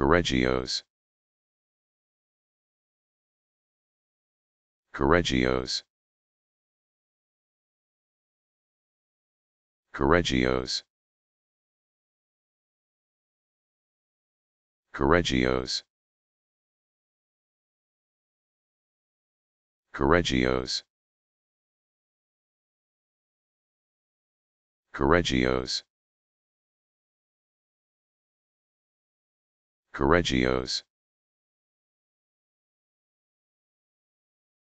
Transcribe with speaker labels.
Speaker 1: Correggios. Correggios. Correggios. Correggios. Correggios. Correggios. Correggio's.